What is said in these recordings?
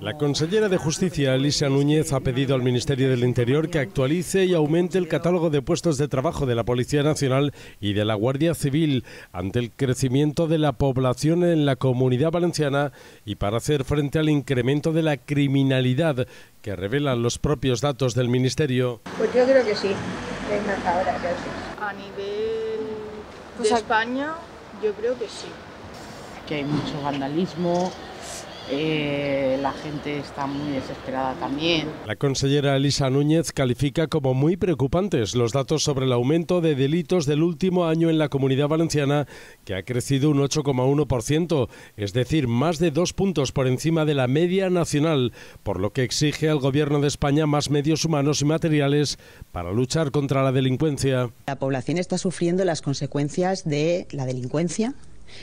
La consellera de Justicia, Alicia Núñez, ha pedido al Ministerio del Interior que actualice y aumente el catálogo de puestos de trabajo de la Policía Nacional y de la Guardia Civil ante el crecimiento de la población en la comunidad valenciana y para hacer frente al incremento de la criminalidad que revelan los propios datos del Ministerio. Pues yo creo que sí, A nivel de pues España, yo creo que sí. Que hay mucho vandalismo. Eh, la gente está muy desesperada también. La consellera Elisa Núñez califica como muy preocupantes los datos sobre el aumento de delitos del último año en la comunidad valenciana, que ha crecido un 8,1%, es decir, más de dos puntos por encima de la media nacional, por lo que exige al Gobierno de España más medios humanos y materiales para luchar contra la delincuencia. La población está sufriendo las consecuencias de la delincuencia,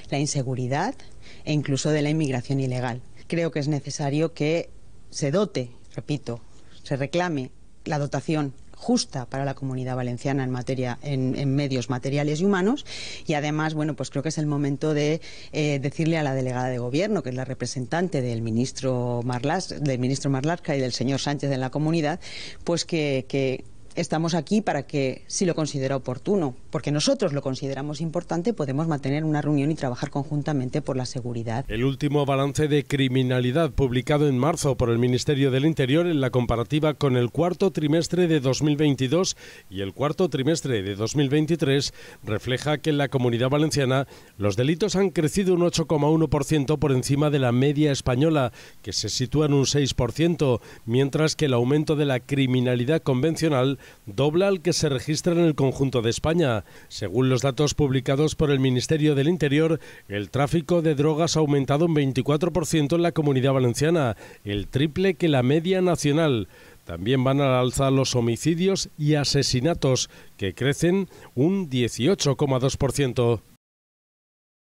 la inseguridad e incluso de la inmigración ilegal creo que es necesario que se dote, repito, se reclame la dotación justa para la comunidad valenciana en materia en, medios materiales y humanos y además bueno pues creo que es el momento de eh, decirle a la delegada de gobierno que es la representante del ministro Marlas del ministro Marlasca y del señor Sánchez en la comunidad pues que, que estamos aquí para que, si lo considera oportuno, porque nosotros lo consideramos importante, podemos mantener una reunión y trabajar conjuntamente por la seguridad. El último balance de criminalidad publicado en marzo por el Ministerio del Interior en la comparativa con el cuarto trimestre de 2022 y el cuarto trimestre de 2023 refleja que en la comunidad valenciana los delitos han crecido un 8,1% por encima de la media española, que se sitúa en un 6%, mientras que el aumento de la criminalidad convencional dobla al que se registra en el conjunto de España. Según los datos publicados por el Ministerio del Interior, el tráfico de drogas ha aumentado un 24% en la comunidad valenciana, el triple que la media nacional. También van la alza los homicidios y asesinatos, que crecen un 18,2%.